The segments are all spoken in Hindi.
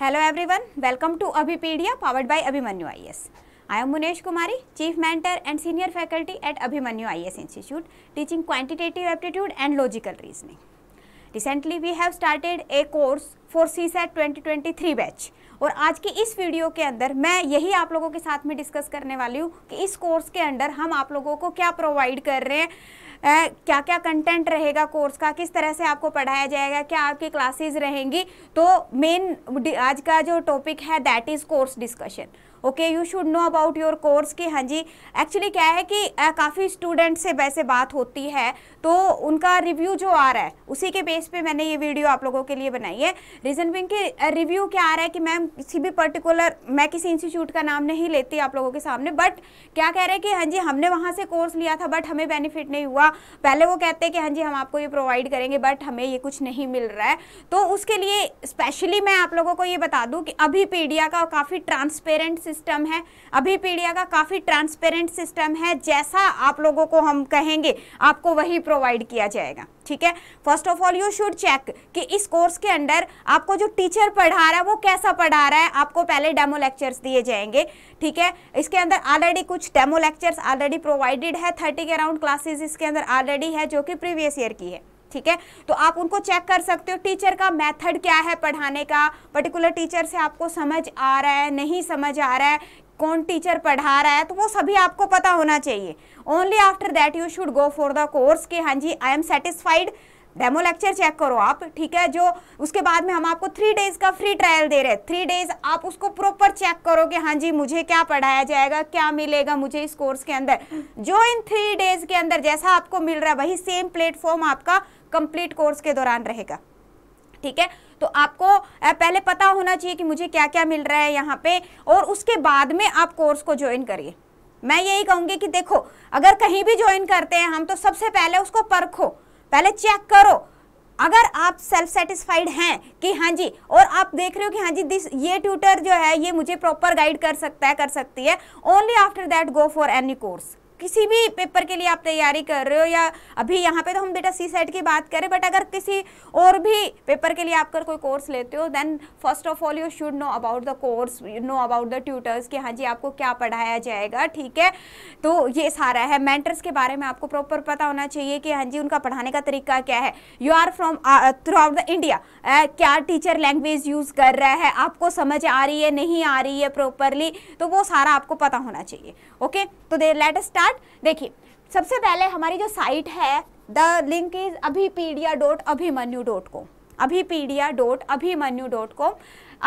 Hello everyone welcome to Abhipedia powered by Abhimanyu IAS I am Munesh Kumari chief mentor and senior faculty at Abhimanyu IAS institute teaching quantitative aptitude and logical reasoning recently we have started a course for CSAT twenty batch और आज की इस वीडियो के अंदर मैं यही आप लोगों के साथ में डिस्कस करने वाली हूँ कि इस कोर्स के अंदर हम आप लोगों को क्या प्रोवाइड कर रहे हैं क्या क्या कंटेंट रहेगा कोर्स का किस तरह से आपको पढ़ाया जाएगा क्या आपकी क्लासेज रहेंगी तो मेन आज का जो टॉपिक है that is course discussion okay you should know about your course कि हाँ जी एक्चुअली क्या है कि काफ़ी स्टूडेंट से वैसे बात होती है तो उनका रिव्यू जो आ रहा है उसी के बेस पे मैंने ये वीडियो आप लोगों के लिए बनाई है रीज़न बिंग कि रिव्यू क्या आ रहा है कि मैम किसी भी पर्टिकुलर मैं किसी इंस्टीट्यूट का नाम नहीं लेती आप लोगों के सामने बट क्या कह रहे हैं कि हाँ जी हमने वहाँ से कोर्स लिया था बट हमें बेनिफिट नहीं हुआ पहले वो कहते हैं कि हाँ जी हम आपको ये प्रोवाइड करेंगे बट हमें ये कुछ नहीं मिल रहा है तो उसके लिए स्पेशली मैं आप लोगों को ये बता दूँ कि अभी पीडिया का काफ़ी ट्रांसपेरेंट सिस्टम है अभी पीडिया का काफ़ी ट्रांसपेरेंट सिस्टम है जैसा आप लोगों को हम कहेंगे आपको वही प्रोवाइड किया जाएगा ठीक है first of all you should check कि इस कोर्स के अंडर आपको जो टीचर पढ़ा रहा है वो कैसा पढ़ा रहा है आपको पहले डेमो लेक्चर्स दिए जाएंगे ठीक है इसके अंदर ऑलरेडी कुछ डेमो लेक्चर्स ऑलरेडी प्रोवाइडेड है थर्टी के अराउंड क्लासेस इसके अंदर ऑलरेडी है जो कि प्रीवियस ईयर की है ठीक है तो आप उनको चेक कर सकते हो टीचर का मेथड क्या है पढ़ाने का पर्टिकुलर टीचर से आपको समझ आ रहा है नहीं समझ आ रहा है कौन टीचर पढ़ा रहा है तो वो सभी आपको पता होना चाहिए only after that you should go for the course कि हाँ जी I am satisfied demo lecture check करो आप ठीक है जो उसके बाद में हम आपको थ्री डेज का फ्री ट्रायल दे रहे हैं थ्री डेज आप उसको प्रॉपर चेक करो कि हाँ जी मुझे क्या पढ़ाया जाएगा क्या मिलेगा मुझे इस कोर्स के अंदर जो इन थ्री डेज के अंदर जैसा आपको मिल रहा है वही सेम प्लेटफॉर्म आपका कंप्लीट कोर्स के दौरान रहेगा ठीक है तो आपको पहले पता होना चाहिए कि मुझे क्या क्या मिल रहा है यहाँ पे और उसके बाद में आप कोर्स को ज्वाइन करिए मैं यही कहूंगी कि देखो अगर कहीं भी ज्वाइन करते हैं हम तो सबसे पहले उसको परखो पहले चेक करो अगर आप सेल्फ सेटिस्फाइड हैं कि हाँ जी और आप देख रहे हो कि हाँ जी दिस ये ट्यूटर जो है ये मुझे प्रॉपर गाइड कर सकता है कर सकती है only after that go for any course किसी भी पेपर के लिए आप तैयारी कर रहे हो या अभी यहाँ पे तो हम बेटा सी सेट की बात करें बट अगर किसी और भी पेपर के लिए आप कर कोई कोर्स लेते हो then first of all you should know about the course know about the tutors कि हाँ जी आपको क्या पढ़ाया जाएगा ठीक है तो ये सारा है मेंटर्स के बारे में आपको प्रॉपर पता होना चाहिए कि हाँ जी उनका पढ़ाने का तरीका क्या है you are from throughout the India क्या टीचर लैंग्वेज यूज़ कर रहा है आपको समझ आ रही है नहीं आ रही है प्रॉपरली तो वो सारा आपको पता होना चाहिए ओके तो दे लेट स्टार्ट बाद देखिए सबसे पहले हमारी जो साइट है द लिंक इज अभी Abhipedia dot Abhimanyu dot com Abhipedia dot Abhimanyu dot com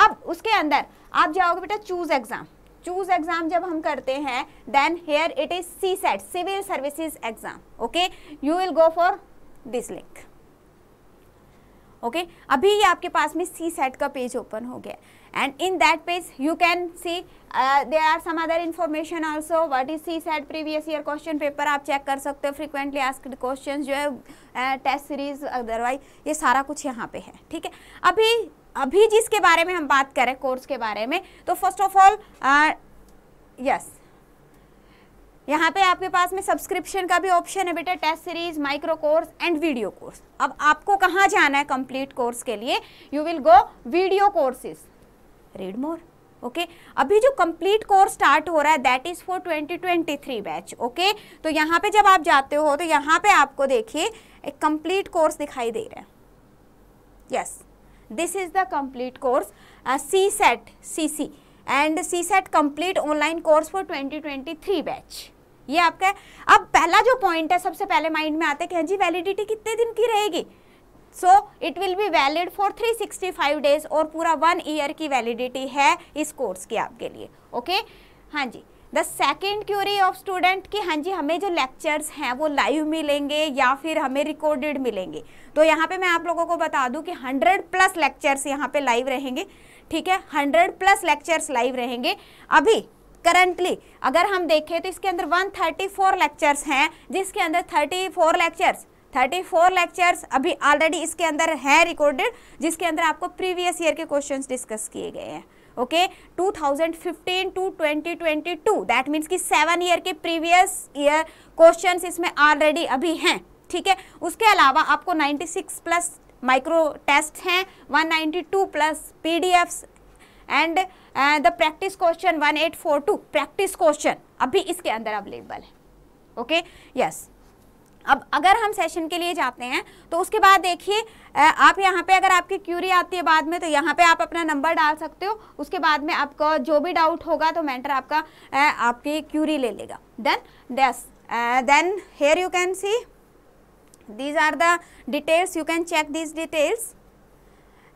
अब उसके अंदर आप जाओगे बेटा चूज़ एग्ज़ाम चूज एग्जाम जब हम करते हैं then here it is CSAT civil services exam okay you will go for this link okay अभी ये आपके पास में सी सेट e का पेज ओपन हो गया and in that page you can see uh, there are some other information also what is CSAT previous year question paper aap check kar sakte ho frequently asked questions jo जो है टेस्ट सीरीज अदरवाइज ये सारा कुछ यहाँ पे है ठीक है अभी अभी जिसके बारे में हम बात करें कोर्स के बारे में तो फर्स्ट ऑफ ऑल यस यहाँ पे आपके पास में सब्सक्रिप्शन का भी ऑप्शन है बेटा test series micro course and video course अब आपको कहाँ जाना है कंप्लीट कोर्स के लिए you will go video courses read more okay okay? अभी जो कंप्लीट कोर्स स्टार्ट हो रहा है that is for 2023 batch okay तो यहाँ पे जब आप जाते हो तो यहाँ पे आपको देखिए एक कंप्लीट कोर्स दिखाई दे रहा है yes this is the complete course CSAT C C and CSAT complete online course for 2023 batch ये आपका अब पहला जो पॉइंट है सबसे पहले माइंड में आते हैं कि हाँ जी वैलिडिटी कितने दिन की रहेगी so it will be valid for 365 days और पूरा वन ईयर की वैलिडिटी है इस कोर्स की आपके लिए ओके okay? हाँ जी the second query of student कि हाँ जी हमें जो लेक्चर्स हैं वो लाइव मिलेंगे या फिर हमें रिकॉर्डेड मिलेंगे तो यहाँ पे मैं आप लोगों को बता दूँ कि 100 प्लस लेक्चर्स यहाँ पे लाइव रहेंगे ठीक है 100 प्लस लेक्चर्स लाइव रहेंगे अभी करंटली अगर हम देखें तो इसके अंदर 134 लेक्चर्स हैं जिसके अंदर 34 लेक्चर्स थर्टी फोर लेक्चर्स अभी ऑलरेडी इसके अंदर है रिकॉर्डेड जिसके अंदर आपको प्रीवियस ईयर के क्वेश्चंस डिस्कस किए गए हैं ओके 2015 टू 2022 दैट मीन्स कि सेवन ईयर के प्रीवियस ईयर क्वेश्चंस इसमें ऑलरेडी अभी हैं ठीक है उसके अलावा आपको 96 प्लस माइक्रो टेस्ट हैं 192 plus F and the practice question two practice question अभी इसके अंदर अवेलेबल है ओके यस अब अगर हम सेशन के लिए जाते हैं तो उसके बाद देखिए आप यहाँ पे अगर आपकी क्यूरी आती है बाद में तो यहाँ पे आप अपना नंबर डाल सकते हो उसके बाद में आपका जो भी डाउट होगा तो मेंटर आपका आपकी क्यूरी ले लेगा then this then here you can see these are the details you can check these details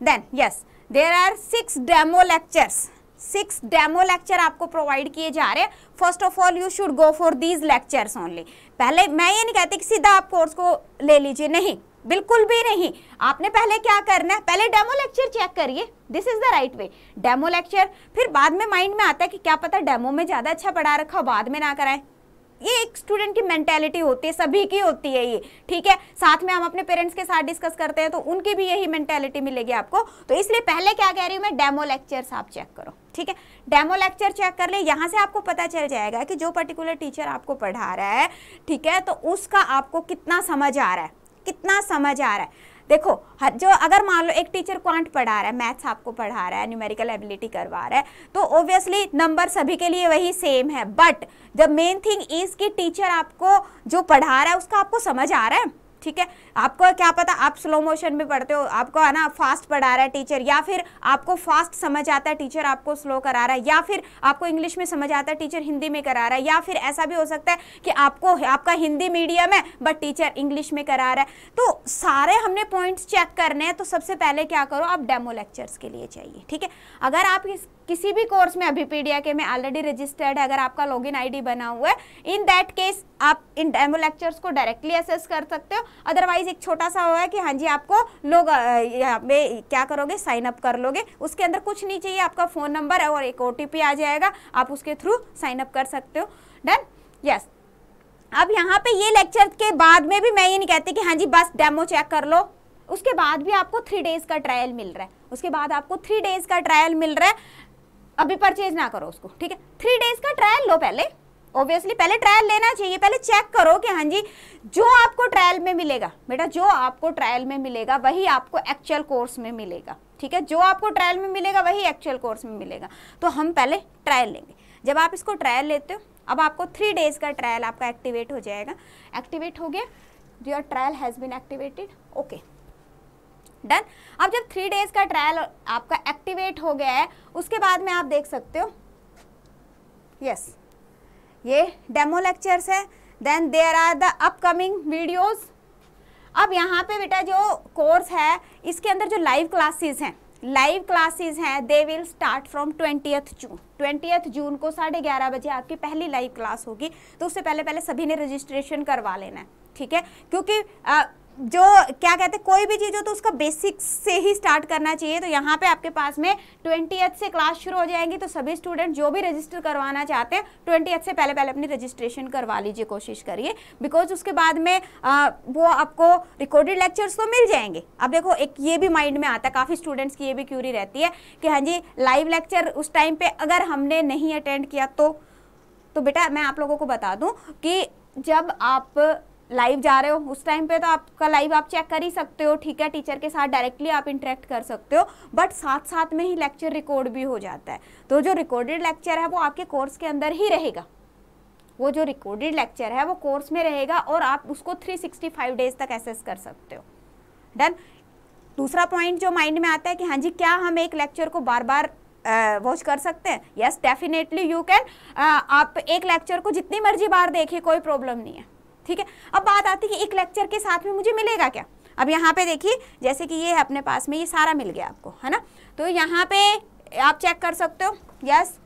then yes there are six demo lectures six demo lecture आपको प्रोवाइड किए जा रहे हैं first of all you should go for these lectures only पहले मैं ये नहीं कहती कि सीधा आप कोर्स को ले लीजिए नहीं बिल्कुल भी नहीं आपने पहले क्या करना है पहले डेमो लेक्चर चेक करिए this is the right way demo lecture फिर बाद में माइंड में आता है कि क्या पता डेमो में ज़्यादा अच्छा पढ़ा रखा बाद में ना कराएं ये एक स्टूडेंट की मेंटेलिटी होती है सभी की होती है ये ठीक है साथ में हम अपने पेरेंट्स के साथ डिस्कस करते हैं तो उनकी भी यही मेंटेलिटी मिलेगी आपको तो इसलिए पहले क्या कह रही हूँ मैं डेमो लेक्चर्स आप चेक करो ठीक है डेमो लेक्चर चेक कर ले यहाँ से आपको पता चल जाएगा कि जो पर्टिकुलर टीचर आपको पढ़ा रहा है ठीक है तो उसका आपको कितना समझ आ रहा है कितना समझ आ रहा है देखो जो अगर मान लो एक टीचर क्वांट पढ़ा रहा है मैथ्स आपको पढ़ा रहा है न्यूमेरिकल एबिलिटी करवा रहा है तो ऑब्वियसली नंबर सभी के लिए वही सेम है but the main thing is कि टीचर आपको जो पढ़ा रहा है उसका आपको समझ आ रहा है ठीक है आपको क्या पता आप स्लो मोशन भी पढ़ते हो आपको है ना फास्ट पढ़ा रहा है टीचर या फिर आपको फास्ट समझ आता है टीचर आपको स्लो करा रहा है या फिर आपको इंग्लिश में समझ आता है टीचर हिंदी में करा रहा है या फिर ऐसा भी हो सकता है कि आपको आपका हिंदी मीडियम है बट टीचर इंग्लिश में करा रहा है तो सारे हमने पॉइंट्स चेक करने हैं तो सबसे पहले क्या करो आप डेमो लेक्चर्स के लिए चाहिए ठीक है अगर आप इस किसी भी कोर्स में अभी पीडिया के में ऑलरेडी रजिस्टर्ड है अगर आपका लॉगिन आईडी बना हुआ है इन दैट केस आप इन डेमो लेक्चर्स को डायरेक्टली असेस कर सकते हो अदरवाइज एक छोटा सा हुआ है कि हाँ जी आपको लोग क्या करोगे साइन अप कर लोगे उसके अंदर कुछ नहीं चाहिए आपका फ़ोन नंबर और एक ओ आ जाएगा आप उसके थ्रू साइन अप कर सकते हो डन यस yes. अब यहाँ पे ये लेक्चर के बाद में भी मैं ये नहीं कहती कि हाँ जी बस डेमो चेक कर लो उसके बाद भी आपको थ्री डेज़ का ट्रायल मिल रहा है उसके बाद आपको थ्री डेज़ का ट्रायल मिल रहा है अभी परचेज ना करो उसको ठीक है थ्री डेज का ट्रायल लो पहले ऑब्वियसली पहले ट्रायल लेना चाहिए पहले चेक करो कि हाँ जी जो आपको ट्रायल में मिलेगा बेटा जो आपको ट्रायल में मिलेगा वही आपको एक्चुअल कोर्स में मिलेगा ठीक है जो आपको ट्रायल में मिलेगा वही एक्चुअल कोर्स में मिलेगा तो हम पहले ट्रायल लेंगे जब आप इसको ट्रायल लेते हो अब आपको थ्री डेज का ट्रायल आपका एक्टिवेट हो जाएगा एक्टिवेट हो गया your trial has been activated okay done अब जब थ्री डेज का ट्रायल आपका एक्टिवेट हो गया है उसके बाद में आप देख सकते हो यस yes. ये डेमो लेक्चर्स है then there are the upcoming videos अब यहाँ पे बेटा जो कोर्स है इसके अंदर जो लाइव क्लासेस हैं लाइव क्लासेस हैं they will start from twenty June twenty June को साढ़े ग्यारह बजे आपकी पहली लाइव क्लास होगी तो उससे पहले पहले सभी ने रजिस्ट्रेशन करवा लेना है ठीक है क्योंकि आ, जो क्या कहते हैं कोई भी चीज़ हो तो उसका बेसिक से ही स्टार्ट करना चाहिए तो यहाँ पे आपके पास में ट्वेंटी से क्लास शुरू हो जाएगी तो सभी स्टूडेंट जो भी रजिस्टर करवाना चाहते हैं ट्वेंटी से पहले पहले अपनी रजिस्ट्रेशन करवा लीजिए कोशिश करिए बिकॉज उसके बाद में आ, वो आपको रिकॉर्डेड लेक्चर्स तो मिल जाएंगे अब देखो एक ये भी माइंड में आता है काफ़ी स्टूडेंट्स की ये भी क्यूरी रहती है कि हाँ जी लाइव लेक्चर उस टाइम पर अगर हमने नहीं अटेंड किया तो, तो बेटा मैं आप लोगों को बता दूँ कि जब आप लाइव जा रहे हो उस टाइम पे तो आपका लाइव आप चेक कर ही सकते हो ठीक है टीचर के साथ डायरेक्टली आप इंटरेक्ट कर सकते हो बट साथ साथ में ही लेक्चर रिकॉर्ड भी हो जाता है तो जो रिकॉर्डेड लेक्चर है वो आपके कोर्स के अंदर ही रहेगा वो जो रिकॉर्डेड लेक्चर है वो कोर्स में रहेगा और आप उसको 365 डेज तक एसेस कर सकते हो डन दूसरा पॉइंट जो माइंड में आता है कि हाँ जी क्या हम एक लेक्चर को बार बार वॉच कर सकते हैं यस डेफिनेटली यू कैन आप एक लेक्चर को जितनी मर्जी बार देखें कोई प्रॉब्लम नहीं है ठीक है अब बात आती है कि एक लेक्चर के साथ में मुझे मिलेगा क्या अब यहाँ पे देखिए जैसे कि ये अपने पास में ये सारा मिल गया आपको है ना तो यहाँ पे आप चेक कर सकते हो yes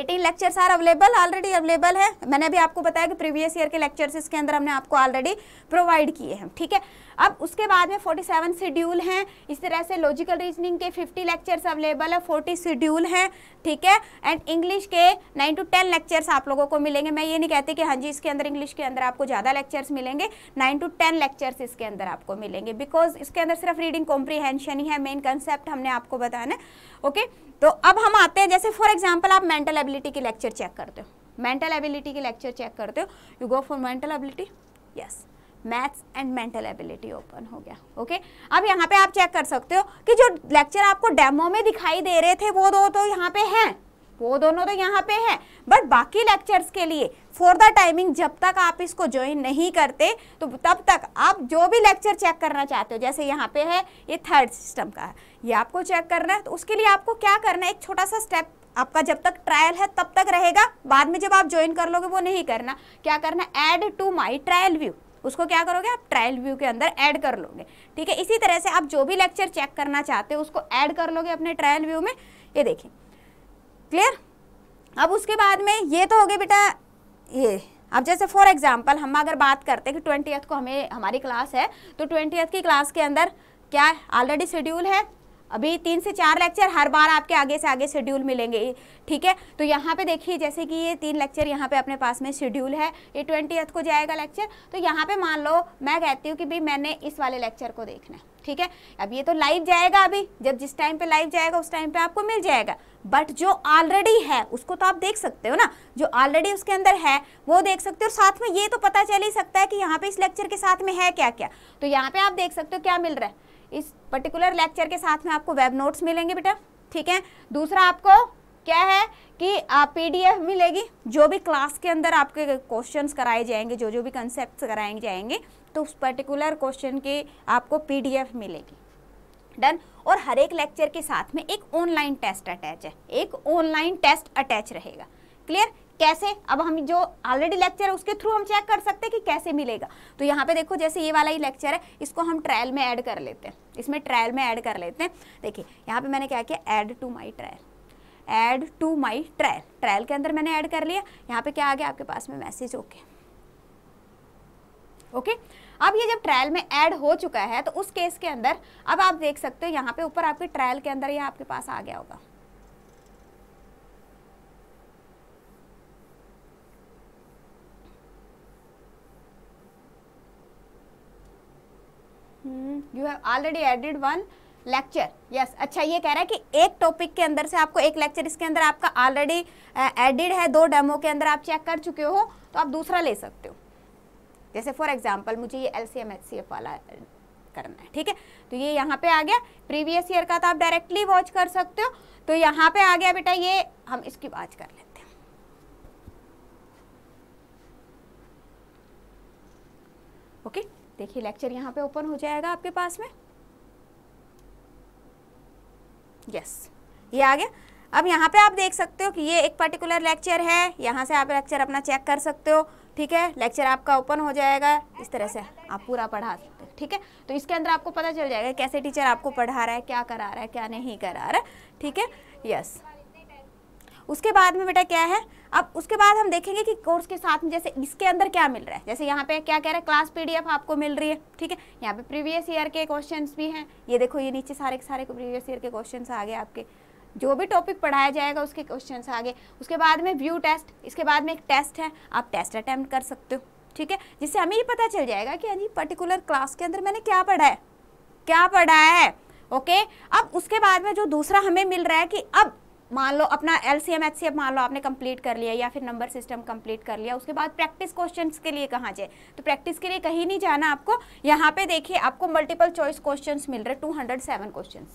eighteen lectures are available already available है मैंने अभी आपको बताया कि प्रीवियस ईयर के लेक्चर्स इसके अंदर हमने आपको ऑलरेडी प्रोवाइड किए हैं ठीक है अब उसके बाद में 47 शेड्यूल हैं इस तरह से लॉजिकल रीजनिंग के 50 लेक्चर्स अवेलेबल है 40 शेड्यूल हैं ठीक है एंड इंग्लिश के 9 टू 10 लेक्चर्स आप लोगों को मिलेंगे मैं ये नहीं कहती कि हाँ जी इसके अंदर इंग्लिश के अंदर आपको ज़्यादा लेक्चर्स मिलेंगे नाइन टू टेन लेक्चर्स इसके अंदर आपको मिलेंगे बिकॉज इसके अंदर सिर्फ रीडिंग कॉम्प्रीहेंशन ही है मेन कंसेप्ट हमने आपको बताना ओके तो अब हम आते हैं जैसे फॉर एग्जाम्पल आप मेंटल एबिलिटी के लेक्चर चेक करते हो मेंटल एबिलिटी की लेक्चर चेक करते हो you go for mental ability yes maths and mental ability open हो गया ओके अब यहाँ पे आप चेक कर सकते हो कि जो लेक्चर आपको डेमो में दिखाई दे रहे थे वो दो तो यहाँ पे हैं वो दोनों तो यहाँ पे हैं बट बाकी लेक्चर्स के लिए फॉर द टाइमिंग जब तक आप इसको ज्वाइन नहीं करते तो तब तक आप जो भी लेक्चर चेक करना चाहते हो जैसे यहाँ पे है ये थर्ड सिस्टम का है ये आपको चेक करना है तो उसके लिए आपको क्या करना है एक छोटा सा स्टेप आपका जब तक ट्रायल है तब तक रहेगा बाद में जब आप ज्वाइन कर लोगे वो नहीं करना क्या करना add to my trial view उसको क्या करोगे आप ट्रायल व्यू के अंदर ऐड कर लोगे ठीक है इसी तरह से आप जो भी लेक्चर चेक करना चाहते हो उसको ऐड कर लोगे अपने ट्रायल व्यू में ये देखिए क्लियर अब उसके बाद में ये तो हो गए बेटा ये अब जैसे फॉर एग्जाम्पल हम अगर बात करते हैं कि ट्वेंटी को हमें हमारी क्लास है तो ट्वेंटी की क्लास के अंदर क्या ऑलरेडी शेड्यूल है अभी तीन से चार लेक्चर हर बार आपके आगे से आगे शेड्यूल मिलेंगे ठीक है तो यहाँ पे देखिए जैसे कि ये तीन लेक्चर यहाँ पे अपने पास में शेड्यूल है ये ट्वेंटी को जाएगा लेक्चर तो यहाँ पे मान लो मैं कहती हूँ कि भाई मैंने इस वाले लेक्चर को देखना है ठीक है अब ये तो लाइव जाएगा अभी जब जिस टाइम पे लाइव जाएगा उस टाइम पे आपको मिल जाएगा बट जो ऑलरेडी है उसको तो आप देख सकते हो ना जो ऑलरेडी उसके अंदर है वो देख सकते हो और साथ में ये तो पता चल ही सकता है कि यहाँ पे इस लेक्चर के साथ में है क्या क्या तो यहाँ पे आप देख सकते हो क्या मिल रहा है इस पर्टिकुलर लेक्चर के साथ में आपको वेब नोट्स मिलेंगे बेटा ठीक है दूसरा आपको क्या है कि पीडीएफ मिलेगी जो भी क्लास के अंदर आपके क्वेश्चंस कराए जाएंगे जो जो भी कंसेप्ट कराए जाएंगे तो उस पर्टिकुलर क्वेश्चन की आपको पीडीएफ मिलेगी डन और हर एक लेक्चर के साथ में एक ऑनलाइन टेस्ट अटैच है एक ऑनलाइन टेस्ट अटैच रहेगा क्लियर कैसे अब हम जो ऑलरेडी लेक्चर है उसके थ्रू हम चेक कर सकते हैं कि कैसे मिलेगा तो यहाँ पे देखो जैसे ये वाला ही लेक्चर है इसको हम ट्रायल में ऐड कर लेते हैं इसमें ट्रायल में ऐड कर लेते हैं देखिए यहाँ पे मैंने क्या किया add to my trial add to my trial trial के अंदर मैंने ऐड कर लिया यहाँ पे क्या आ गया आपके पास में मैसेज ओके ओके अब ये जब ट्रायल में ऐड हो चुका है तो उस केस के अंदर अब आप देख सकते हो यहाँ पे ऊपर आपके ट्रायल के अंदर ये आपके पास आ गया होगा you have already added one lecture yes अच्छा ये कह रहा है कि एक टॉपिक के अंदर से आपको एक लेक्चर इसके अंदर आपका ऑलरेडी एडिड है दो डेमो के अंदर आप चेक कर चुके हो तो आप दूसरा ले सकते हो जैसे फॉर एग्जाम्पल मुझे ये एल सी वाला करना है ठीक है तो ये यहाँ पे आ गया प्रीवियस ईयर का तो आप डायरेक्टली वॉच कर सकते हो तो यहाँ पे आ गया बेटा ये हम इसकी बात कर लेते हैं ओके okay? देखिए लेक्चर यहाँ पे ओपन हो जाएगा आपके पास में यस yes. ये आ गया अब यहाँ पे आप देख सकते हो कि ये एक पर्टिकुलर लेक्चर है यहाँ से आप लेक्चर अपना चेक कर सकते हो ठीक है लेक्चर आपका ओपन हो जाएगा इस तरह से आप पूरा पढ़ा सकते हो ठीक है तो इसके अंदर आपको पता चल जाएगा कैसे टीचर आपको पढ़ा रहा है क्या करा रहा है क्या नहीं करा रहा है ठीक है यस उसके बाद में बेटा क्या है अब उसके बाद हम देखेंगे कि कोर्स के साथ में जैसे इसके अंदर क्या मिल रहा है जैसे यहाँ पे क्या कह रहा है क्लास पीडीएफ आपको मिल रही है ठीक है यहाँ पे प्रीवियस ईयर के क्वेश्चन भी हैं ये देखो ये नीचे सारे के सारे प्रीवियस ईयर के क्वेश्चन आ गए आपके जो भी टॉपिक पढ़ाया जाएगा उसके क्वेश्चन आ गए उसके बाद में व्यू टेस्ट इसके बाद में एक टेस्ट है आप टेस्ट अटैम्प्ट कर सकते हो ठीक है जिससे हमें ये पता चल जाएगा कि यानी पर्टिकुलर क्लास के अंदर मैंने क्या पढ़ा है क्या पढ़ा है ओके अब उसके बाद में जो दूसरा हमें मिल रहा है कि अब मान लो अपना L C M H C F मान लो आपने कंप्लीट कर लिया या फिर नंबर सिस्टम कंप्लीट कर लिया उसके बाद प्रैक्टिस क्वेश्चन के लिए कहाँ जाए तो प्रैक्टिस के लिए कहीं नहीं जाना आपको यहाँ पे देखिए आपको मल्टीपल चॉइस क्वेश्चन मिल रहे टू हंड्रेड सेवन क्वेश्चन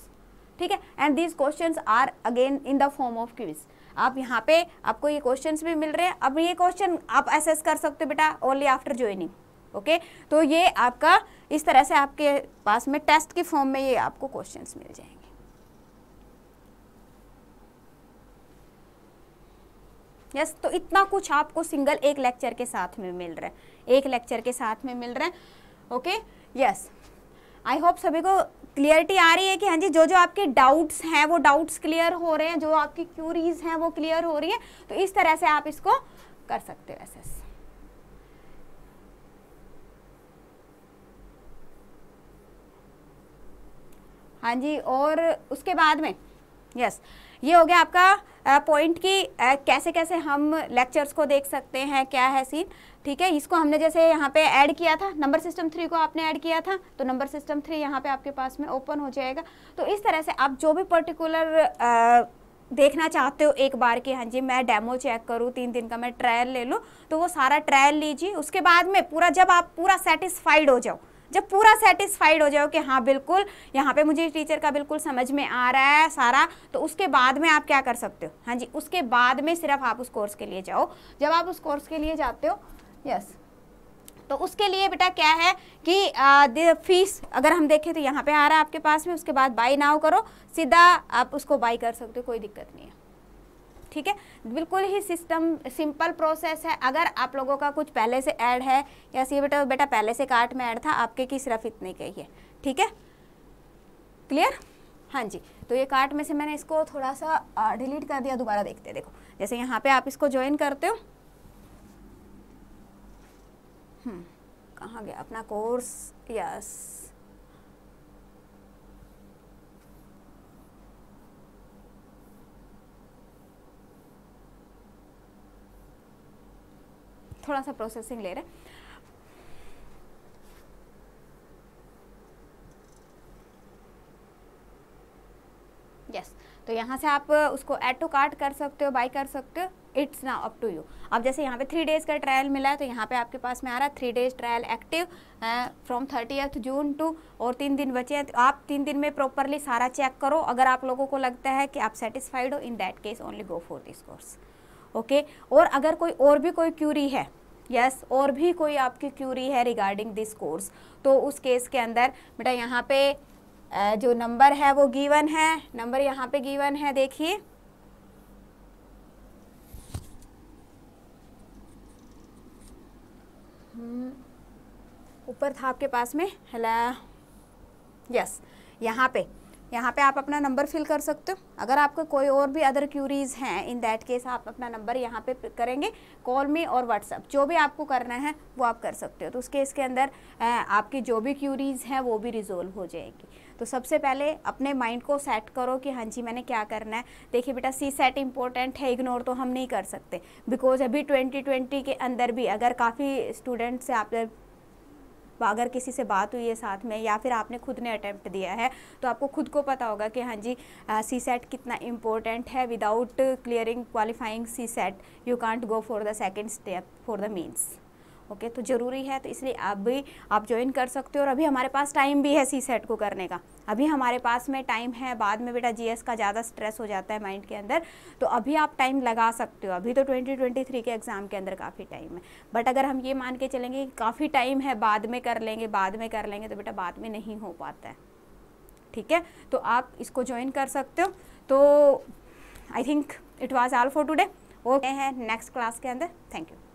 ठीक है and these questions are again in the form of quiz आप यहाँ पे आपको ये क्वेश्चन भी मिल रहे हैं अब ये क्वेश्चन आप एसेस कर सकते हो बेटा ओनली आफ्टर ज्वाइनिंग ओके तो ये आपका इस तरह से आपके पास में टेस्ट के फॉर्म में ये आपको क्वेश्चन मिल जाएंगे यस yes, तो इतना कुछ आपको सिंगल एक लेक्चर के साथ में मिल रहा है एक लेक्चर के साथ में मिल रहा है ओके यस आई होप सभी को क्लियरिटी आ रही है कि हाँ जी जो जो आपके डाउट्स हैं वो डाउट्स क्लियर हो रहे हैं जो आपकी क्यूरीज हैं वो क्लियर हो रही है तो इस तरह से आप इसको कर सकते हो एसेस हाँ जी और उसके बाद में यस yes, ये हो गया आपका पॉइंट की कैसे कैसे हम लेक्चर्स को देख सकते हैं क्या है सीन ठीक है इसको हमने जैसे यहाँ पे ऐड किया था नंबर सिस्टम थ्री को आपने ऐड किया था तो नंबर सिस्टम थ्री यहाँ पे आपके पास में ओपन हो जाएगा तो इस तरह से आप जो भी पर्टिकुलर देखना चाहते हो एक बार कि हाँ जी मैं डेमो चेक करूँ तीन दिन का मैं ट्रायल ले लूँ तो वो सारा ट्रायल लीजिए उसके बाद में पूरा जब आप पूरा सेटिस्फाइड हो जाओ जब पूरा सेटिस्फाइड हो जाओ कि हाँ बिल्कुल यहाँ पे मुझे टीचर का बिल्कुल समझ में आ रहा है सारा तो उसके बाद में आप क्या कर सकते हो हाँ जी उसके बाद में सिर्फ आप उस कोर्स के लिए जाओ जब आप उस कोर्स के लिए जाते हो यस तो उसके लिए बेटा क्या है कि फीस अगर हम देखें तो यहाँ पे आ रहा है आपके पास में उसके बाद बाई नाव करो सीधा आप उसको बाई कर सकते हो कोई दिक्कत नहीं है ठीक है बिल्कुल ही सिस्टम सिंपल प्रोसेस है अगर आप लोगों का कुछ पहले से ऐड है या सी बेटा बेटा पहले से कार्ट में ऐड था आपके की सिर्फ इतने के ही है ठीक है क्लियर हाँ जी तो ये कार्ट में से मैंने इसको थोड़ा सा डिलीट कर दिया दोबारा देखते देखो जैसे यहाँ पे आप इसको ज्वाइन करते हो हम्म, कहाँ गया अपना कोर्स यस थोड़ा सा प्रोसेसिंग ले रहे यस तो यहाँ से आप उसको ऐड टू कार्ट कर सकते हो बाई कर सकते हो it's now up to you अब जैसे यहाँ पे थ्री डेज़ का ट्रायल मिला है तो यहाँ पे आपके पास में आ रहा है three days trial active from thirty June to और तीन दिन बचे हैं तो आप तीन दिन में प्रॉपरली सारा चेक करो अगर आप लोगों को लगता है कि आप सेटिस्फाइड हो in that case only go for this course okay और अगर कोई और भी कोई क्यूरी है यस yes, और भी कोई आपकी क्यूरी है रिगार्डिंग दिस कोर्स तो उस केस के अंदर बेटा यहाँ पे जो नंबर है वो गिवन है नंबर यहाँ पे गिवन है देखिए हम्म, ऊपर था आपके पास में हेला यस yes, यहाँ पे यहाँ पे आप अपना नंबर फिल कर सकते हो अगर आपको कोई और भी अदर क्यूरीज हैं इन दैट केस आप अपना नंबर यहाँ पे करेंगे कॉल में और व्हाट्सअप जो भी आपको करना है वो आप कर सकते हो तो उस केस के अंदर आपकी जो भी क्यूरीज हैं वो भी रिजोल्व हो जाएगी तो सबसे पहले अपने माइंड को सेट करो कि हाँ जी मैंने क्या करना है देखिए बेटा सी सेट इंपॉर्टेंट है इग्नोर तो हम नहीं कर सकते बिकॉज अभी 2020 के अंदर भी अगर काफ़ी स्टूडेंट से आप अगर किसी से बात हुई है साथ में या फिर आपने खुद ने अटैम्प्ट दिया है तो आपको खुद को पता होगा कि हाँ जी सी सेट कितना इम्पोर्टेंट है without clearing qualifying C set you can't go for the second step for the means okay तो ज़रूरी है तो इसलिए आप भी आप ज्वाइन कर सकते हो और अभी हमारे पास टाइम भी है सी सेट को करने का अभी हमारे पास में टाइम है बाद में बेटा जीएस का ज़्यादा स्ट्रेस हो जाता है माइंड के अंदर तो अभी आप टाइम लगा सकते हो अभी तो 2023 के एग्ज़ाम के अंदर काफ़ी टाइम है बट अगर हम ये मान के चलेंगे कि काफ़ी टाइम है बाद में कर लेंगे बाद में कर लेंगे तो बेटा बाद में नहीं हो पाता है ठीक है तो आप इसको ज्वाइन कर सकते हो तो I think it was all for today okay हैं नेक्स्ट क्लास के अंदर थैंक यू